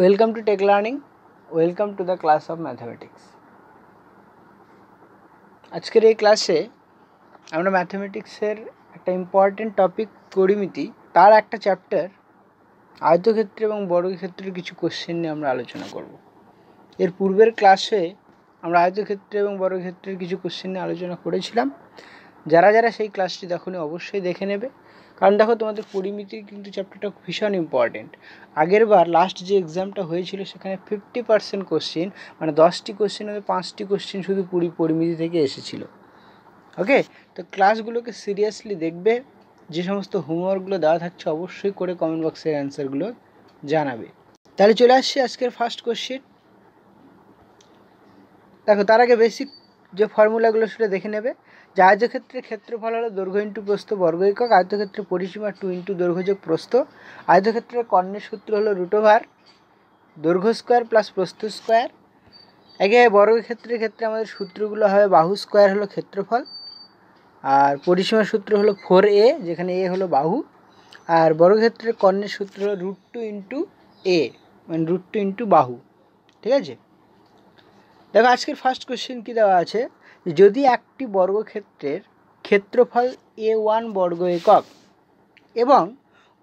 Welcome to Tech Learning. Welcome to the class of Mathematics. আজকের এই ক্লাসে আমরা ম্যাথামেটিক্সের একটা ইম্পর্টেন্ট টপিক পরিমিতি তার একটা চ্যাপ্টার আয়তক্ষেত্র এবং বর্গক্ষেত্রের কিছু কোশ্চেন নিয়ে আমরা আলোচনা করব এর পূর্বের ক্লাসে আমরা আয়তক্ষেত্র এবং বর্গক্ষেত্রের কিছু কোশ্চেন নিয়ে আলোচনা করেছিলাম যারা যারা সেই ক্লাসটি দেখুন অবশ্যই দেখে নেবে কারণ দেখো তোমাদের পরিমিতি কিন্তু চ্যাপ্টারটা ভীষণ ইম্পর্টেন্ট আগের বার লাস্ট যে এক্সামটা হয়েছিল সেখানে ফিফটি পার্সেন্ট কোশ্চেন মানে দশটি কোশ্চেন হবে পাঁচটি কোশ্চেন শুধু পুরি পরিমিতি থেকে এসেছিলো ওকে তো ক্লাসগুলোকে সিরিয়াসলি দেখবে যে সমস্ত হোমওয়ার্কগুলো দেওয়া থাকছে অবশ্যই করে কমেন্ট বক্সের অ্যান্সারগুলো জানাবে তাহলে চলে আসছি আজকের ফার্স্ট কোশ্চেন দেখো তার আগে বেসিক যে ফর্মুলাগুলো সেটা দেখে নেবে জাহাজক্ষেত্রের ক্ষেত্রফল হলো দৈর্ঘ্য ইন্টু প্রস্থ বর্গ একক আয়তক্ষেত্রের পরিসীমা টু ইন্টু দৈর্ঘ্যযোগ প্রস্ত প্রস্থ আয়তক্ষেত্রের কর্ণের সূত্র হলো রুট ওভার দৈর্ঘ্য স্কোয়ার প্লাস প্রস্থ স্কোয়ার একইভাবে বর্গক্ষেত্রের ক্ষেত্রে আমাদের সূত্রগুলো হবে বাহু স্কোয়ার হলো ক্ষেত্রফল আর পরিসীমার সূত্র হলো ফোর এ যেখানে এ হলো বাহু আর বর্গক্ষেত্রের কর্ণের সূত্র হলো রুট টু ইন্টু এ মানে রুট টু ইন্টু বাহু ঠিক আছে দেখো আজকের ফার্স্ট কোয়েশ্চেন কী দেওয়া আছে যদি একটি বর্গক্ষেত্রের ক্ষেত্রফল এ ওয়ান বর্গ একক এবং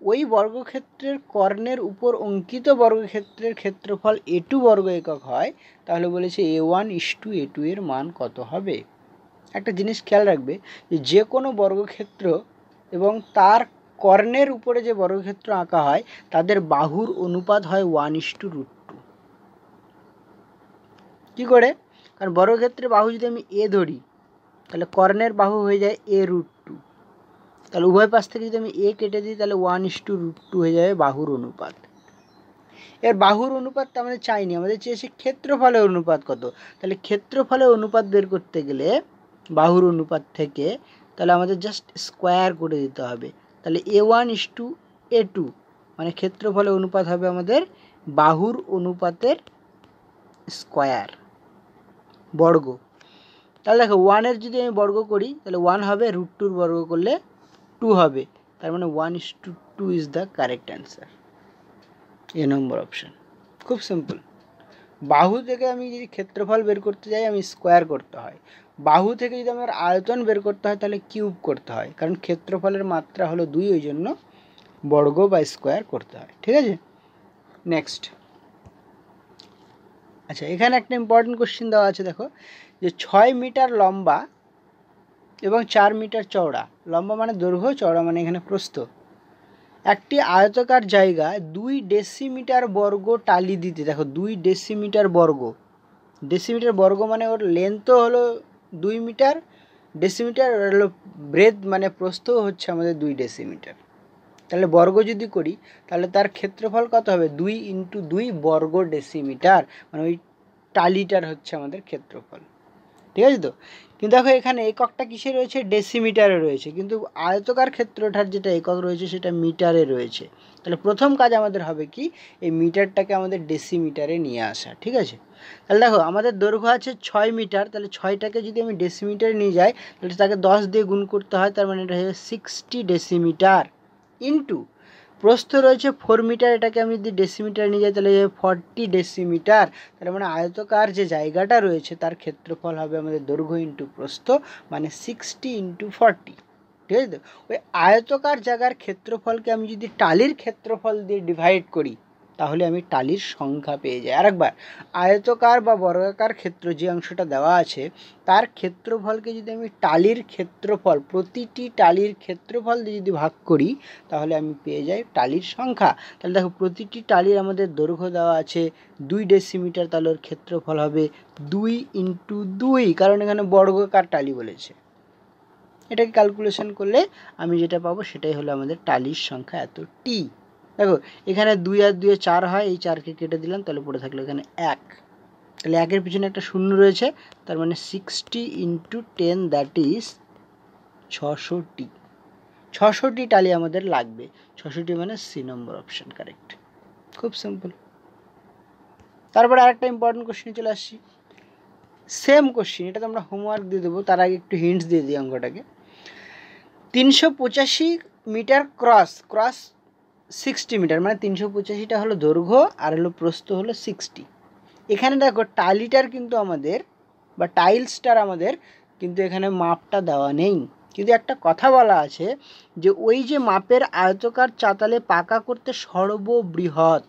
ওই বর্গক্ষেত্রের কর্ণের উপর অঙ্কিত বর্গক্ষেত্রের ক্ষেত্রফল এ টু বর্গ একক হয় তাহলে বলেছে A one is to A two এর মান কত হবে একটা জিনিস খেয়াল রাখবে যে কোনো বর্গক্ষেত্র এবং তার কর্ণের উপরে যে বর্গক্ষেত্র আঁকা হয় তাদের বাহুর অনুপাত হয় ওয়ান ইস টু রুট কি করে কারণ ক্ষেত্রে বাহু যদি আমি এ ধরি তাহলে কর্ণের বাহু হয়ে যায় এ রুট টু তাহলে উভয় পাশ থেকে যদি আমি এ কেটে দিই তাহলে one is to root two হয়ে যাবে বাহুর অনুপাত এর বাহুর অনুপাতটা আমাদের চাইনি আমাদের চেয়েছে ক্ষেত্রফলের অনুপাত কত তাহলে ক্ষেত্রফলের অনুপাত বের করতে গেলে বাহুর অনুপাত থেকে তাহলে আমাদের জাস্ট স্কোয়ার করে দিতে হবে তাহলে A one is to A two মানে ক্ষেত্রফলের অনুপাত হবে আমাদের বাহুর অনুপাতের স্কোয়ার বর্গ তাহলে দেখো ওয়ানের যদি আমি বর্গ করি তাহলে ওয়ান হবে রুট টুর বর্গ করলে টু হবে তার মানে one is to two is the correct answer A number option খুব সিম্পল বাহু থেকে আমি যদি ক্ষেত্রফল বের করতে যাই আমি স্কোয়ার করতে হয় বাহু থেকে যদি আমার আয়তন বের করতে হয় তাহলে কিউব করতে হয় কারণ ক্ষেত্রফলের মাত্রা হলো দুই ওই জন্য বর্গ বা স্কোয়ার করতে হয় ঠিক আছে নেক্সট আচ্ছা এখানে একটা ইম্পর্টেন্ট কোশ্চেন দেওয়া আছে দেখো যে ছয় মিটার লম্বা এবং চার মিটার চওড়া লম্বা মানে দৈর্ঘ্য চওড়া মানে এখানে প্রস্ত একটি আয়তকার জায়গা দুই ডেসিমিটার বর্গ টালি দিতে দেখো দুই ডেসিমিটার বর্গ ডেসিমিটার বর্গ মানে ওর লেন্থও হলো দুই মিটার ডেসিমিটার হলো ব্রেথ মানে প্রস্থ হচ্ছে আমাদের দুই ডেসিমিটার তাহলে বর্গ যদি করি তাহলে তার ক্ষেত্রফল কত হবে দুই ইন্টু দুই বর্গ ডেসিমিটার মানে ওই টালিটার হচ্ছে আমাদের ক্ষেত্রফল ঠিক আছে তো কিন্তু দেখো এখানে এককটা কিসে রয়েছে ডেসিমিটারে রয়েছে কিন্তু আয়তকার ক্ষেত্রটার যেটা একক রয়েছে সেটা মিটারে রয়েছে তাহলে প্রথম কাজ আমাদের হবে কি এই মিটারটাকে আমাদের ডেসিমিটারে নিয়ে আসা ঠিক আছে তাহলে দেখো আমাদের দৈর্ঘ্য আছে ছয় মিটার তাহলে ছয়টাকে যদি আমি ডেসিমিটারে নিয়ে যাই তাহলে তাকে দশ দিয়ে গুণ করতে হয় তার মানে এটা হয়ে সিক্সটি ডেসিমিটার ইন্টু প্রস্থ রয়েছে ফোর মিটার এটাকে আমি যদি ডেসিমিটার নিয়ে যাই তাহলে ফর্টি ডেসিমিটার তাহলে মানে আয়তকার যে জায়গাটা রয়েছে তার ক্ষেত্রফল হবে আমাদের দৈর্ঘ্য ইন্টু প্রস্থ মানে সিক্সটি ইন্টু ফর্টি ঠিক আছে ওই আয়তকার জায়গার ক্ষেত্রফলকে আমি যদি টালির ক্ষেত্রফল দিয়ে ডিভাইড করি তাহলে আমি টালির সংখ্যা পেয়ে যাই আরেকবার আয়তকার বা বর্গাকার ক্ষেত্র যে অংশটা দেওয়া আছে তার ক্ষেত্রফলকে যদি আমি টালির ক্ষেত্রফল প্রতিটি টালির ক্ষেত্রফল দিয়ে যদি ভাগ করি তাহলে আমি পেয়ে যাই টালির সংখ্যা তাহলে দেখো প্রতিটি টালির আমাদের দৈর্ঘ্য দেওয়া আছে দুই ডেসিমিটার তালোর ক্ষেত্রফল হবে দুই ইন্টু দুই কারণ এখানে বর্গাকার টালি বলেছে এটাকে ক্যালকুলেশন করলে আমি যেটা পাবো সেটাই হলো আমাদের টালির সংখ্যা এত টি দেখো এখানে দুই আর দুয়ে চার হয় এই চারকে কেটে দিলাম তাহলে পড়ে থাকলো এখানে এক তাহলে একের পিছনে একটা শূন্য রয়েছে তার মানে sixty into ten that is ছশোটি ছশোটি টালি আমাদের লাগবে ছশোটি মানে সি নম্বর অপশান কারেক্ট খুব সিম্পল তারপরে আরেকটা ইম্পর্টেন্ট কোশ্চিনে চলে আসছি সেম কোশ্চেন এটা তো আমরা হোমওয়ার্ক দিয়ে দেবো তার আগে একটু হিন্টস দিয়ে দিই অঙ্কটাকে তিনশো পঁচাশি metre cross cross sixty metre মানে তিনশো পঁচাশিটা হলো দৈর্ঘ্য আর হলো প্রস্থ হলো সিক্সটি এখানে দেখো টালিটার কিন্তু আমাদের বা টাইলসটার আমাদের কিন্তু এখানে মাপটা দেওয়া নেই কিন্তু একটা কথা বলা আছে যে ওই যে মাপের আয়তকার চাতালে পাকা করতে সর্ববৃহৎ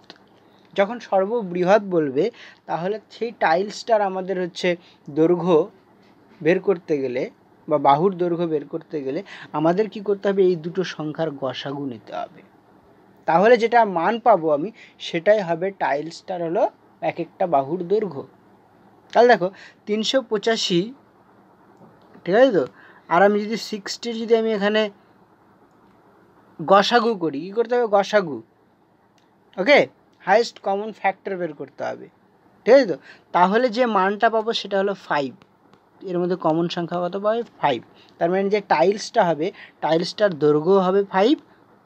যখন সর্ববৃহৎ বলবে তাহলে সেই টাইলসটার আমাদের হচ্ছে দৈর্ঘ্য বের করতে গেলে বা বাহুর দৈর্ঘ্য বের করতে গেলে আমাদের কি করতে হবে এই দুটো সংখ্যার গসাগু নিতে হবে তাহলে যেটা মান পাবো আমি সেটাই হবে টাইলসটার হলো এক একটা বাহুর দৈর্ঘ্য তাহলে দেখো তিনশো পঁচাশি ঠিক আছে তো আর আমি যদি সিক্সটির যদি আমি এখানে গসাগু করি কী করতে হবে গসাগু ওকে হাইয়েস্ট কমন ফ্যাক্টর বের করতে হবে ঠিক আছে তো তাহলে যে মানটা পাবো সেটা হলো ফাইভ এর মধ্যে কমন সংখ্যা কত পাবে ফাইভ তার মানে যে টাইলসটা হবে টাইলসটার দৈর্ঘ্য হবে ফাইভ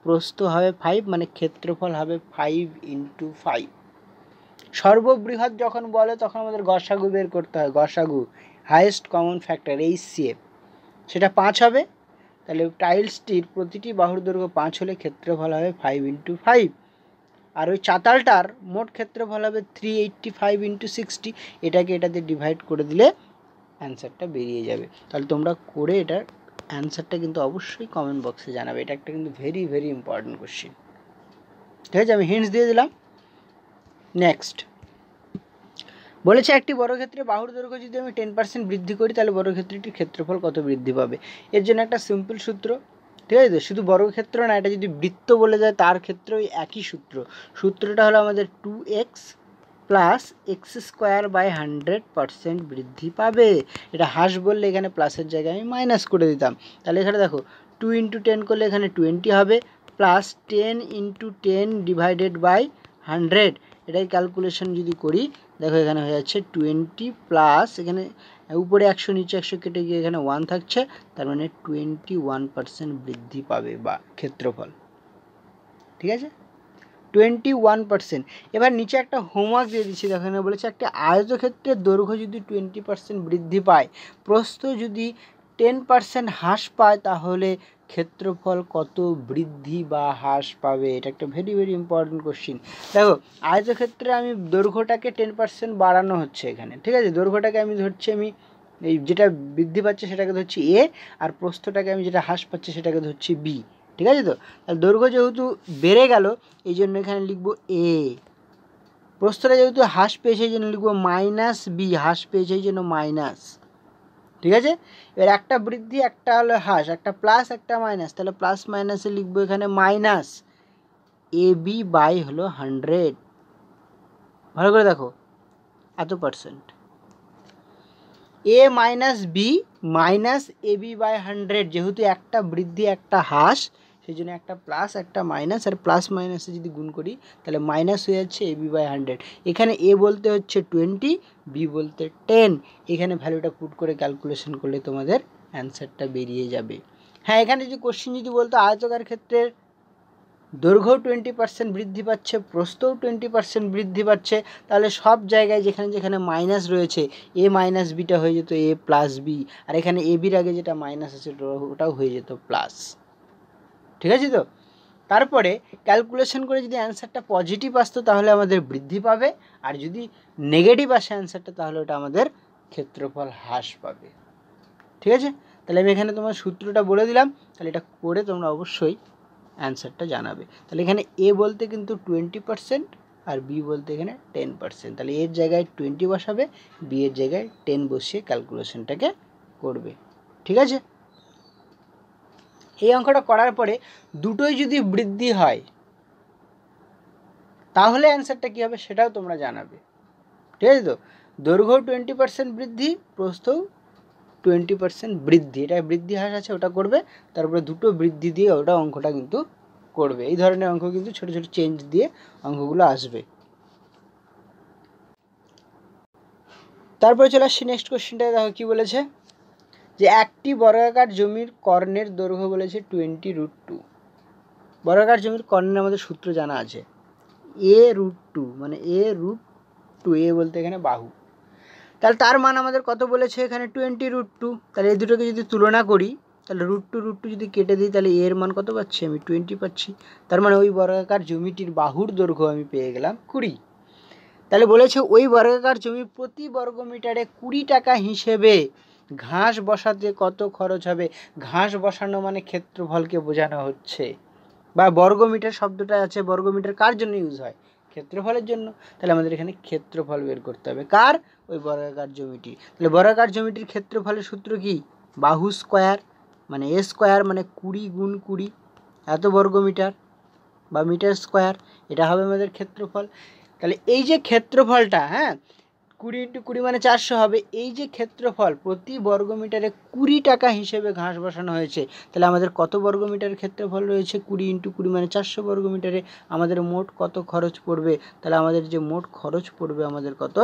প্রস্থ হবে ফাইভ মানে ক্ষেত্রফল হবে ফাইভ ইন্টু ফাইভ সর্ববৃহৎ যখন বলে তখন আমাদের গসাগু বের করতে হয় গসাগু হায়েস্ট কমন ফ্যাক্টর এই এফ সেটা পাঁচ হবে তাহলে টাইলসটির প্রতিটি বাহুর দৈর্ঘ্য পাঁচ হলে ক্ষেত্রফল হবে ফাইভ ইন্টু ফাইভ আর ওই চাতালটার মোট ক্ষেত্রফল হবে three eighty five into sixty এটাকে এটাতে ডিভাইড করে দিলে অ্যান্সারটা বেরিয়ে যাবে তাহলে তোমরা করে এটা অ্যান্সারটা কিন্তু অবশ্যই কমেন্ট বক্সে জানাবে এটা একটা কিন্তু ভেরি ভেরি ইম্পর্ট্যান্ট কোশ্চেন ঠিক আছে আমি হিন্টস দিয়ে দিলাম নেক্সট বলেছে একটি ক্ষেত্রে বাহুর দৈর্ঘ্য যদি আমি টেন পার্সেন্ট বৃদ্ধি করি তাহলে বর্গক্ষেত্রটির ক্ষেত্রফল কত বৃদ্ধি পাবে এর জন্য একটা সিম্পল সূত্র ঠিক আছে শুধু ক্ষেত্র না এটা যদি বৃত্ত বলে যায় তার ক্ষেত্রে ওই একই সূত্র সূত্রটা হলো আমাদের two x plus x square by hundred percent বৃদ্ধি পাবে এটা হ্রাস বললে এখানে প্লাসের জায়গায় আমি মাইনাস করে দিতাম তাহলে এখানে দেখো টু ইন্টু টেন করলে এখানে টোয়েন্টি হবে plus ten into ten divided by hundred এটাই ক্যালকুলেশন যদি করি দেখো এখানে হয়ে যাচ্ছে টোয়েন্টি প্লাস এখানে উপরে একশো নিচে একশো কেটে গিয়ে এখানে ওয়ান থাকছে তার মানে টোয়েন্টি ওয়ান পার্সেন্ট বৃদ্ধি পাবে বা ক্ষেত্রফল ঠিক আছে টোয়েন্টি ওয়ান পার্সেন্ট এবার নিচে একটা হোমওয়ার্ক দিয়ে দিচ্ছি দেখানে বলেছে একটি আয়তক্ষেত্রের দৈর্ঘ্য যদি টোয়েন্টি পার্সেন্ট বৃদ্ধি পায় প্রস্থ যদি টেন পার্সেন্ট হ্রাস পায় তাহলে ক্ষেত্রফল কত বৃদ্ধি বা হ্রাস পাবে এটা একটা ভেরি ভেরি ইম্পর্টেন্ট কোশ্চিন দেখো আয়তক্ষেত্রে আমি দৈর্ঘ্যটাকে টেন পার্সেন্ট বাড়ানো হচ্ছে এখানে ঠিক আছে দৈর্ঘ্যটাকে আমি ধরছি আমি এই যেটা বৃদ্ধি পাচ্ছে সেটাকে ধরছি এ আর প্রস্থটাকে আমি যেটা হ্রাস পাচ্ছে সেটাকে ধরছি বি ঠিক আছে তো তাহলে দৈর্ঘ্য যেহেতু বেড়ে গেল এই জন্য এখানে লিখব এ প্রস্তরে যেহেতু হ্রাস পেয়েছে এই জন্য লিখব মাইনাস বি হ্রাস পেয়েছে এই জন্য মাইনাস ঠিক আছে এবার একটা বৃদ্ধি একটা হলো হ্রাস একটা প্লাস একটা মাইনাস তাহলে প্লাস মাইনাসে লিখবো এখানে মাইনাস এ বি বাই হলো হান্ড্রেড ভালো করে দেখো এত percent a minus b minus a b by hundred যেহেতু একটা বৃদ্ধি একটা হ্রাস সেই জন্য একটা প্লাস একটা মাইনাস আর প্লাস মাইনাসে যদি গুণ করি তাহলে মাইনাস হয়ে যাচ্ছে এ বি বাই হান্ড্রেড এখানে এ বলতে হচ্ছে টোয়েন্টি বি বলতে টেন এখানে ভ্যালুটা পুট করে ক্যালকুলেশন করলে তোমাদের অ্যান্সারটা বেরিয়ে যাবে হ্যাঁ এখানে যদি কোশ্চিন যদি বলতো আয়তকার ক্ষেত্রে দৈর্ঘ্য টোয়েন্টি পার্সেন্ট বৃদ্ধি পাচ্ছে প্রস্তও টোয়েন্টি পার্সেন্ট বৃদ্ধি পাচ্ছে তাহলে সব জায়গায় যেখানে যেখানে মাইনাস রয়েছে এ মাইনাস বিটা হয়ে যেত এ প্লাস বি আর এখানে এ বির আগে যেটা মাইনাস আছে ওটাও হয়ে যেত প্লাস ঠিক আছে তো তারপরে ক্যালকুলেশন করে যদি অ্যান্সারটা পজিটিভ আসতো তাহলে আমাদের বৃদ্ধি পাবে আর যদি নেগেটিভ আসে অ্যান্সারটা তাহলে ওটা আমাদের ক্ষেত্রফল হ্রাস পাবে ঠিক আছে তাহলে আমি এখানে তোমার সূত্রটা বলে দিলাম তাহলে এটা করে তোমরা অবশ্যই অ্যান্সারটা জানাবে তাহলে এখানে এ বলতে কিন্তু টোয়েন্টি পারসেন্ট আর বি বলতে এখানে টেন পারসেন্ট তাহলে এর জায়গায় টোয়েন্টি বসাবে বি এর জায়গায় টেন বসিয়ে ক্যালকুলেশনটাকে করবে ঠিক আছে এই অঙ্কটা করার পরে দুটোই যদি বৃদ্ধি হয় তাহলে অ্যান্সারটা কী হবে সেটাও তোমরা জানাবে ঠিক আছে তো দৈর্ঘ্য টোয়েন্টি পার্সেন্ট বৃদ্ধি প্রস্থ টোয়েন্টি পার্সেন্ট বৃদ্ধি এটা বৃদ্ধি হ্রাস আছে ওটা করবে তারপরে দুটো বৃদ্ধি দিয়ে ওটা অঙ্কটা কিন্তু করবে এই ধরনের অঙ্ক কিন্তু ছোট ছোট চেঞ্জ দিয়ে অঙ্কগুলো আসবে তারপরে চলে আসছি নেক্সট কোশ্চেনটা দেখো কী বলেছে যে একটি বর্গাকার জমির কর্ণের দৈর্ঘ্য বলেছে টোয়েন্টি রুট টু বর্গাকার জমির কর্ণের আমাদের সূত্র জানা আছে এ রুট টু মানে এ রুট টু এ বলতে এখানে বাহু তাহলে তার মান আমাদের কত বলেছে এখানে টোয়েন্টি রুট টু তাহলে এই দুটোকে যদি তুলনা করি তাহলে রুট টু রুট টু যদি কেটে দিই তাহলে এর মান কত পাচ্ছি আমি টোয়েন্টি পাচ্ছি তার মানে ওই বর্গাকার জমিটির বাহুর দৈর্ঘ্য আমি পেয়ে গেলাম কুড়ি তাহলে বলেছে ওই বর্গাকার জমি প্রতি বর্গ মিটারে কুড়ি টাকা হিসেবে ঘাস বসাতে কত খরচ হবে ঘাস বসানো মানে ক্ষেত্রফলকে বোঝানো হচ্ছে বা বর্গমিটার শব্দটা আছে বর্গমিটার কার জন্য ইউজ হয় ক্ষেত্রফলের জন্য তাহলে আমাদের এখানে ক্ষেত্রফল বের করতে হবে কার ওই বর্গাকার জমিটি তাহলে বর্গাকার জমিটির ক্ষেত্রফলের সূত্র কি বাহু স্কোয়ার মানে এ স্কোয়ার মানে কুড়ি গুণ কুড়ি এত বর্গমিটার বা মিটার স্কোয়ার এটা হবে আমাদের ক্ষেত্রফল তাহলে এই যে ক্ষেত্রফলটা হ্যাঁ কুড়ি ইন্টু কুড়ি মানে চারশো হবে এই যে ক্ষেত্রফল প্রতি বর্গমিটারে কুড়ি টাকা হিসেবে ঘাস বসানো হয়েছে তাহলে আমাদের কত বর্গমিটার ক্ষেত্রফল রয়েছে কুড়ি ইন্টু কুড়ি মানে চারশো বর্গমিটারে আমাদের মোট কত খরচ পড়বে তাহলে আমাদের যে মোট খরচ পড়বে আমাদের কত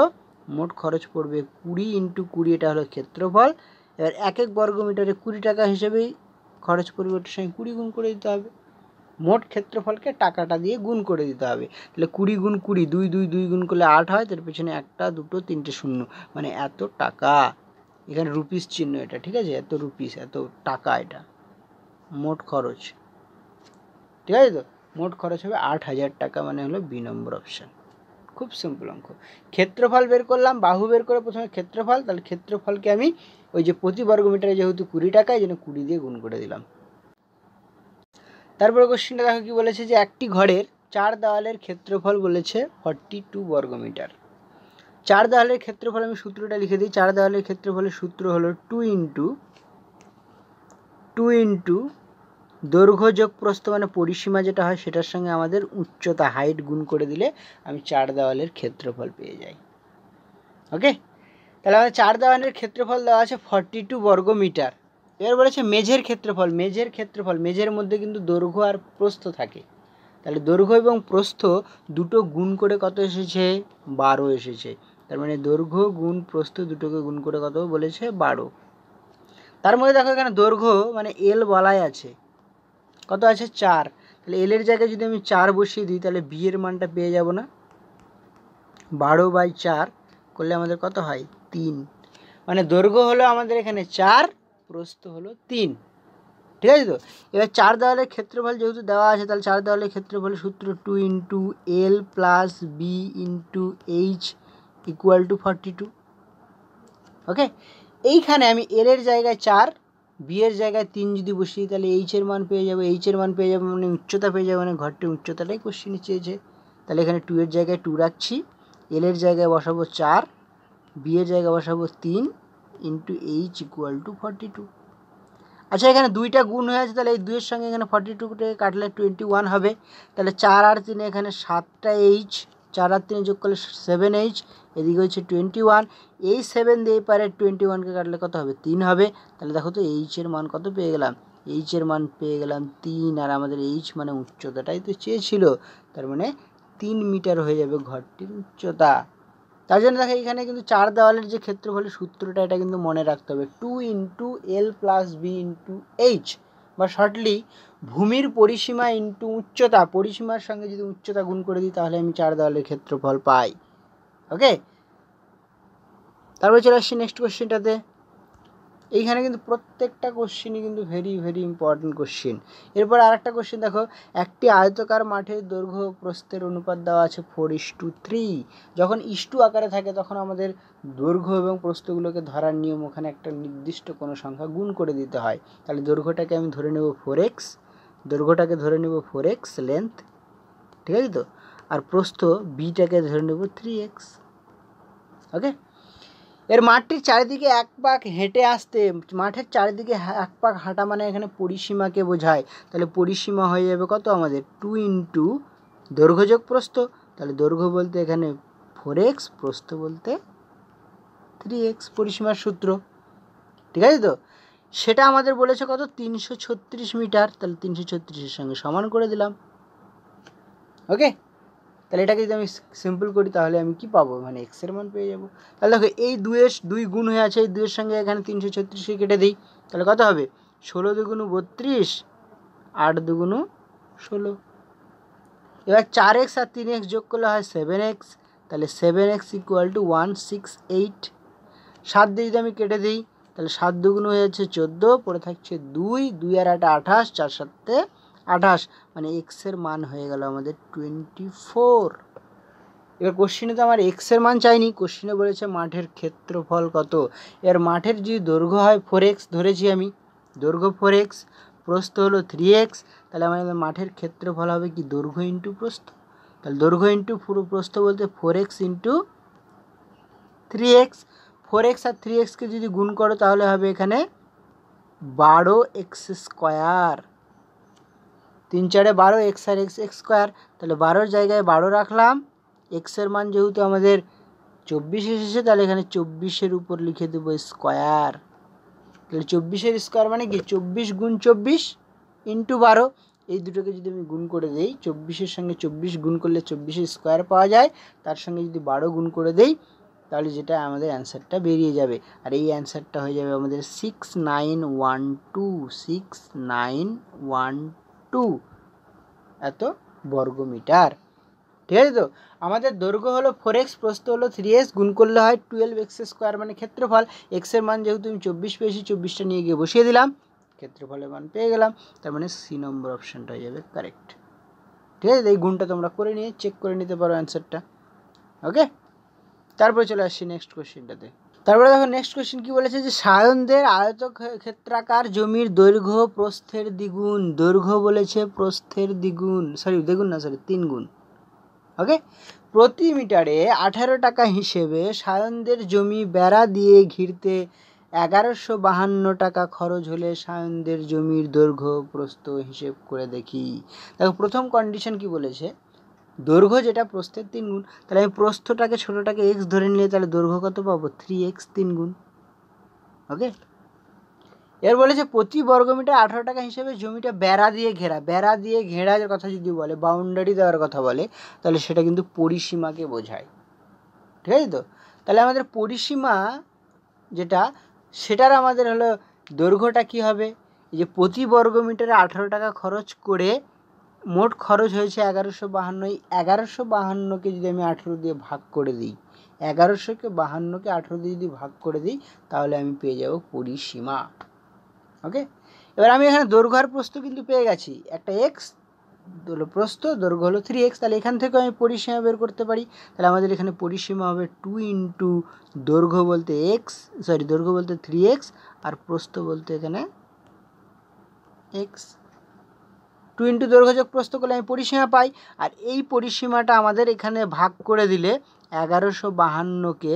মোট খরচ পড়বে কুড়ি ইন্টু কুড়ি এটা হলো ক্ষেত্রফল এবার এক এক বর্গমিটারে কুড়ি টাকা হিসেবেই খরচ পরিবর্তনের সঙ্গে কুড়ি গুণ করে দিতে হবে মোট ক্ষেত্রফলকে টাকাটা দিয়ে গুণ করে দিতে হবে তাহলে কুড়ি গুণ কুড়ি দুই দুই দুই গুণ করলে আট হয় তার পেছনে একটা দুটো তিনটে শূন্য মানে এত টাকা এখানে রুপিস চিহ্ন এটা ঠিক আছে এত রুপিস এত টাকা এটা মোট খরচ ঠিক আছে তো মোট খরচ হবে আট হাজার টাকা মানে হলো বি নম্বর অপশান খুব সিম্পল অঙ্ক ক্ষেত্রফল বের করলাম বাহু বের করে প্রথমে ক্ষেত্রফল তাহলে ক্ষেত্রফলকে আমি ওই যে প্রতি বর্গ মিটারে যেহেতু কুড়ি টাকা এই জন্য কুড়ি দিয়ে গুণ করে দিলাম তারপরে কোশ্চেনটা দেখো কি বলেছে যে একটি ঘরের চার দেওয়ালের ক্ষেত্রফল বলেছে ফর্টি টু বর্গমিটার চার দেওয়ালের ক্ষেত্রফল আমি সূত্রটা লিখে দিই চার দেওয়ালের ক্ষেত্রফলের সূত্র হলো টু ইন্টু টু ইন্টু দৈর্ঘ্য যোগ প্রস্থ মানে পরিসীমা যেটা হয় সেটার সঙ্গে আমাদের উচ্চতা হাইট গুণ করে দিলে আমি চার দেওয়ালের ক্ষেত্রফল পেয়ে যাই ওকে তাহলে আমাদের চার দেওয়ালের ক্ষেত্রফল দেওয়া আছে ফর্টি টু বর্গ মিটার এরপর আছে মেঝের ক্ষেত্রফল মেঝের ক্ষেত্রফল মেঝের মধ্যে কিন্তু দৈর্ঘ্য আর প্রস্থ থাকে তাহলে দৈর্ঘ্য এবং প্রস্থ দুটো গুণ করে কত এসেছে বারো এসেছে তার মানে দৈর্ঘ্য গুণ প্রস্থ দুটোকে গুণ করে কত বলেছে বারো তার মধ্যে দেখো এখানে দৈর্ঘ্য মানে এল বলাই আছে কত আছে চার তাহলে এল এর জায়গায় যদি আমি চার বসিয়ে দিই তাহলে বি এর মানটা পেয়ে যাব না বারো বাই চার করলে আমাদের কত হয় তিন মানে দৈর্ঘ্য হলো আমাদের এখানে চার প্রস্থ হলো তিন ঠিক আছে তো এবার চার দেওয়ালের ক্ষেত্রফল যেহেতু দেওয়া আছে তাহলে চার দেওয়ালের ক্ষেত্রফল সূত্র two into l plus b into h equal to forty two okay এইখানে আমি এলের জায়গায় চার বিয়ের জায়গায় তিন যদি বসি তাহলে এইচের মান পেয়ে যাবো এইচের মান পেয়ে যাবো মানে উচ্চতা পেয়ে যাবো মানে ঘরটির উচ্চতাটাই কোশ্চিনে চেয়েছে তাহলে এখানে টু এর জায়গায় টু রাখছি এলের জায়গায় বসাবো চার বিয়ের জায়গায় বসাবো তিন into h equal to forty two আচ্ছা এখানে দুইটা গুণ হয়ে আছে তাহলে এই দুইয়ের সঙ্গে এখানে ফর্টি টুটাকে কাটলে টোয়েন্টি ওয়ান হবে তাহলে চার আর তিনে এখানে সাতটা এইচ চার আর তিনে যোগ করলে সেভেন এইচ এদিকে হচ্ছে টোয়েন্টি ওয়ান এই সেভেন দিয়ে পারে টোয়েন্টি ওয়ানকে কাটলে কত হবে তিন হবে তাহলে দেখো তো এইচের মান কত পেয়ে গেলাম এইচের মান পেয়ে গেলাম তিন আর আমাদের এইচ মানে উচ্চতাটাই তো চেয়েছিল তার মানে তিন মিটার হয়ে যাবে ঘরটির উচ্চতা তার জন্য দেখো এখানে কিন্তু চার দেওয়ালের যে ক্ষেত্রফল সূত্রটা এটা কিন্তু মনে রাখতে হবে two into l plus b into h বা শর্টলি ভূমির পরিসীমা ইন্টু উচ্চতা পরিসীমার সঙ্গে যদি উচ্চতা গুণ করে দিই তাহলে আমি চার দেওয়ালের ক্ষেত্রফল পাই ওকে তারপরে চলে আসছি নেক্সট কোশ্চেনটাতে এইখানে কিন্তু প্রত্যেকটা কোশ্চেনই কিন্তু ভেরি ভেরি ইম্পর্টেন্ট কোশ্চেন এরপর আর একটা কোশ্চেন দেখো একটি আয়তকার মাঠে দৈর্ঘ্য প্রস্থের অনুপাত দেওয়া আছে ফোর ইস টু থ্রি যখন ইস টু আকারে থাকে তখন আমাদের দৈর্ঘ্য এবং প্রস্থগুলোকে ধরার নিয়ম ওখানে একটা নির্দিষ্ট কোনো সংখ্যা গুণ করে দিতে হয় তাহলে দৈর্ঘ্যটাকে আমি ধরে নেব ফোর এক্স দৈর্ঘ্যটাকে ধরে নেব ফোর এক্স লেন্থ ঠিক আছে তো আর প্রস্থ বিটাকে ধরে নেব থ্রি এক্স ওকে এর মাঠটির চারিদিকে এক পাক হেঁটে আসতে মাঠের চারিদিকে এক পাক হাঁটা মানে এখানে পরিসীমাকে বোঝায় তাহলে পরিসীমা হয়ে যাবে কত আমাদের টু ইন্টু দৈর্ঘ্য যোগ প্রস্থ তাহলে দৈর্ঘ্য বলতে এখানে ফোর এক্স প্রস্থ বলতে থ্রি এক্স পরিসীমার সূত্র ঠিক আছে তো সেটা আমাদের বলেছে কত তিনশো ছত্রিশ মিটার তাহলে তিনশো ছত্রিশের সঙ্গে সমান করে দিলাম ওকে তাহলে এটাকে যদি আমি সিম্পল করি তাহলে আমি কি পাবো মানে এক্সের মান পেয়ে যাবো তাহলে দেখো এই দুয়ের দুই গুণ হয়ে আছে এই দুয়ের সঙ্গে এখানে তিনশো ছত্রিশকে কেটে দিই তাহলে কত হবে ষোলো দুগুণ বত্রিশ আট দুগুণ ষোলো এবার চার এক্স আর তিন এক্স যোগ করলে হয় সেভেন এক্স তাহলে seven x equal to one six eight সাত দিয়ে যদি আমি কেটে দিই তাহলে সাত দুগুণ হয়ে যাচ্ছে চোদ্দো পড়ে থাকছে দুই দুই আর আট আঠাশ চার সাতে আঠাশ মানে এক্সের মান হয়ে গেল আমাদের টোয়েন্টি ফোর এবার কোশ্চিনে তো আমার এক্সের মান চাইনি কোশ্চিনে বলেছে মাঠের ক্ষেত্রফল কত এর মাঠের যদি দৈর্ঘ্য হয় ফোর এক্স ধরেছি আমি দৈর্ঘ্য ফোর এক্স প্রস্থ হলো থ্রি এক্স তাহলে আমাদের মাঠের ক্ষেত্রফল হবে কি দৈর্ঘ্য ইন্টু প্রস্থ তাহলে দৈর্ঘ্য ইন্টু পুরো প্রস্থ বলতে four x into three x four x আর থ্রি এক্সকে যদি গুণ করো তাহলে হবে এখানে বারো এক্স স্কোয়ার তিন চারে বারো এক্স আর এক্স এক্স স্কোয়ার তাহলে বারোর জায়গায় বারো রাখলাম এক্সের মান যেহেতু আমাদের চব্বিশ এসেছে তাহলে এখানে চব্বিশের উপর লিখে দেব স্কোয়ার তাহলে চব্বিশের স্কোয়ার মানে কি চব্বিশ গুণ চব্বিশ ইন্টু বারো এই দুটোকে যদি আমি গুণ করে দেই চব্বিশের সঙ্গে চব্বিশ গুণ করলে চব্বিশের স্কোয়ার পাওয়া যায় তার সঙ্গে যদি বারো গুণ করে দেই তাহলে যেটা আমাদের অ্যান্সারটা বেরিয়ে যাবে আর এই অ্যান্সারটা হয়ে যাবে আমাদের six nine one two six nine one two এত বর্গমিটার ঠিক আছে তো আমাদের দৈর্ঘ্য হলো ফোর এক্স প্রস্ত হলো থ্রি এক্স গুণ করলে হয় টুয়েলভ এক্স স্কোয়ার মানে ক্ষেত্রফল এক্সের মান যেহেতু আমি চব্বিশ পেয়েছি চব্বিশটা নিয়ে গিয়ে বসিয়ে দিলাম ক্ষেত্রফলের মান পেয়ে গেলাম তার মানে সি নম্বর অপশানটা হয়ে যাবে কারেক্ট ঠিক আছে এই গুণটা তোমরা করে নিয়ে চেক করে নিতে পারো অ্যান্সারটা ওকে তারপরে চলে আসছি নেক্সট কোশ্চেনটাতে তারপরে দেখো নেক্সট কোয়েশ্চেন কী বলেছে যে সায়নদের আয়ত ক্ষেত্রাকার জমির দৈর্ঘ্য প্রস্থের দ্বিগুণ দৈর্ঘ্য বলেছে প্রস্থের দ্বিগুণ সরি দ্বিগুণ না সরি তিন গুণ ওকে প্রতি মিটারে আঠারো টাকা হিসেবে সায়নদের জমি বেড়া দিয়ে ঘিরতে এগারোশো বাহান্ন টাকা খরচ হলে সায়নদের জমির দৈর্ঘ্য প্রস্থ হিসেব করে দেখি দেখো প্রথম কন্ডিশন কি বলেছে দৈর্ঘ্য যেটা প্রস্থের তিন গুণ তাহলে আমি প্রস্থটাকে ছোটোটাকে এক্স ধরে নিলে তাহলে দৈর্ঘ্য কত পাবো থ্রি এক্স তিন গুণ ওকে এর বলে যে প্রতি মিটার আঠারো টাকা হিসেবে জমিটা বেড়া দিয়ে ঘেরা বেড়া দিয়ে ঘেরার কথা যদি বলে বাউন্ডারি দেওয়ার কথা বলে তাহলে সেটা কিন্তু পরিসীমাকে বোঝায় ঠিক আছে তো তাহলে আমাদের পরিসীমা যেটা সেটার আমাদের হলো দৈর্ঘ্যটা কি হবে যে প্রতি বর্গমিটারে আঠারো টাকা খরচ করে মোট খরচ হয়েছে এগারোশো বাহান্ন এই এগারোশো বাহান্নকে যদি আমি আঠেরো দিয়ে ভাগ করে দিই এগারোশোকে বাহান্নকে আঠেরো দিয়ে যদি ভাগ করে দিই তাহলে আমি পেয়ে যাব পরিসীমা ওকে এবার আমি এখানে দৈর্ঘ্য আর প্রস্থ কিন্তু পেয়ে গেছি একটা এক্স হলো প্রস্থ দৈর্ঘ্য হলো থ্রি এক্স তাহলে এখান থেকেও আমি পরিসীমা বের করতে পারি তাহলে আমাদের এখানে পরিসীমা হবে টু ইন্টু দৈর্ঘ্য বলতে এক্স সরি দৈর্ঘ্য বলতে থ্রি এক্স আর প্রস্থ বলতে এখানে এক্স টু ইন্টু দৈর্ঘ্যযোগ প্রস্থ করলে আমি পরিসীমা পাই আর এই পরিসীমাটা আমাদের এখানে ভাগ করে দিলে এগারোশো বাহান্নকে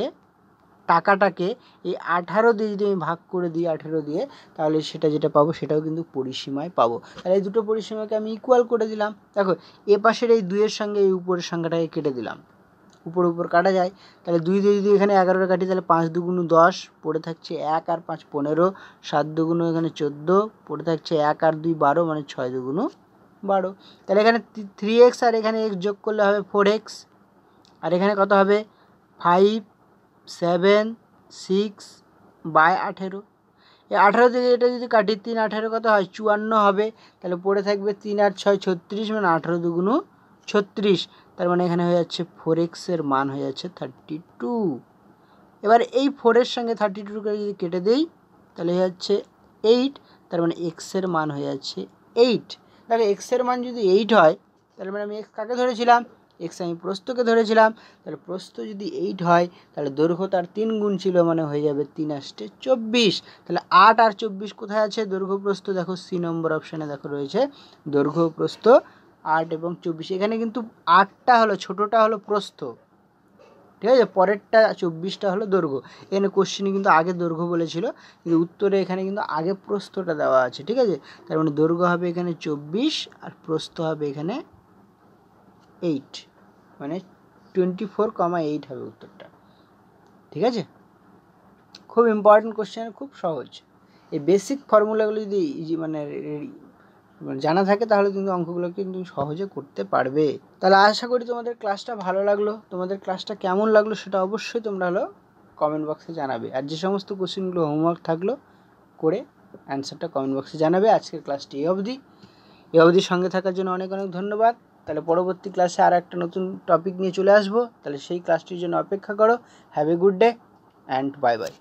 টাকাটাকে এই আঠারো দিয়ে যদি আমি ভাগ করে দিই আঠেরো দিয়ে তাহলে সেটা যেটা পাবো সেটাও কিন্তু পরিসীমায় পাবো তাহলে এই দুটো পরিসীমাকে আমি ইকুয়াল করে দিলাম দেখো এ পাশের এই দুইয়ের সঙ্গে এই উপরের সংখ্যাটাকে কেটে দিলাম উপর উপর কাটা যায় তাহলে দুই দিয়ে যদি এখানে এগারোটা কাটি তাহলে পাঁচ দুগুণ দশ পড়ে থাকছে এক আর পাঁচ পনেরো সাত দুগুণ এখানে চোদ্দো পড়ে থাকছে এক আর দুই বারো মানে ছয় দুগুণ বারো তাহলে এখানে থ্রি এক্স আর এখানে এক্স যোগ করলে হবে ফোর এক্স আর এখানে কত হবে ফাইভ সেভেন সিক্স বাই আঠেরো এই আঠেরো থেকে এটা যদি কাটি তিন আঠেরো কত হয় চুয়ান্ন হবে তাহলে পড়ে থাকবে তিন আট ছয় ছত্রিশ মানে আঠেরো দুগুনো ছত্রিশ তার মানে এখানে হয়ে যাচ্ছে ফোর এক্সের মান হয়ে যাচ্ছে থার্টি টু এবার এই ফোরের সঙ্গে থার্টি টু করে যদি কেটে দেই তাহলে হয়ে যাচ্ছে এইট তার মানে এক্সের মান হয়ে যাচ্ছে এইট দেখো এক্সের মান যদি এইট হয় তাহলে মানে আমি এক্স কাকে ধরেছিলাম এক্স আমি প্রস্থকে ধরেছিলাম তাহলে প্রস্থ যদি এইট হয় তাহলে দৈর্ঘ্য তার তিন গুণ ছিল মানে হয়ে যাবে তিন আষ্টে চব্বিশ তাহলে আট আর চব্বিশ কোথায় আছে দৈর্ঘ্য প্রস্থ দেখো সি নম্বর অপশানে দেখো রয়েছে দৈর্ঘ্য প্রস্থ আট এবং চব্বিশ এখানে কিন্তু আটটা হলো ছোটোটা হলো প্রস্থ ঠিক আছে পরেরটা চব্বিশটা হলো দৈর্ঘ্য এখানে কোশ্চেনে কিন্তু আগে দৈর্ঘ্য বলেছিল কিন্তু উত্তরে এখানে কিন্তু আগে প্রস্থটা দেওয়া আছে ঠিক আছে তার মানে দৈর্ঘ্য হবে এখানে চব্বিশ আর প্রস্থ হবে এখানে এইট মানে টোয়েন্টি ফোর কমা এইট হবে উত্তরটা ঠিক আছে খুব ইম্পর্টেন্ট কোশ্চেন খুব সহজ এই বেসিক ফর্মুলাগুলো যদি মানে মানে জানা থাকে তাহলে কিন্তু অঙ্কগুলো কিন্তু সহজে করতে পারবে তাহলে আশা করি তোমাদের ক্লাসটা ভালো লাগলো তোমাদের ক্লাসটা কেমন লাগলো সেটা অবশ্যই তোমরা হলো কমেন্ট বক্সে জানাবে আর যে সমস্ত কোশ্চেনগুলো হোমওয়ার্ক থাকলো করে অ্যান্সারটা কমেন্ট বক্সে জানাবে আজকের ক্লাসটি এ অবধি এ অবধির সঙ্গে থাকার জন্য অনেক অনেক ধন্যবাদ তাহলে পরবর্তী ক্লাসে আর একটা নতুন টপিক নিয়ে চলে আসবো তাহলে সেই ক্লাসটির জন্য অপেক্ষা করো have a good day and bye by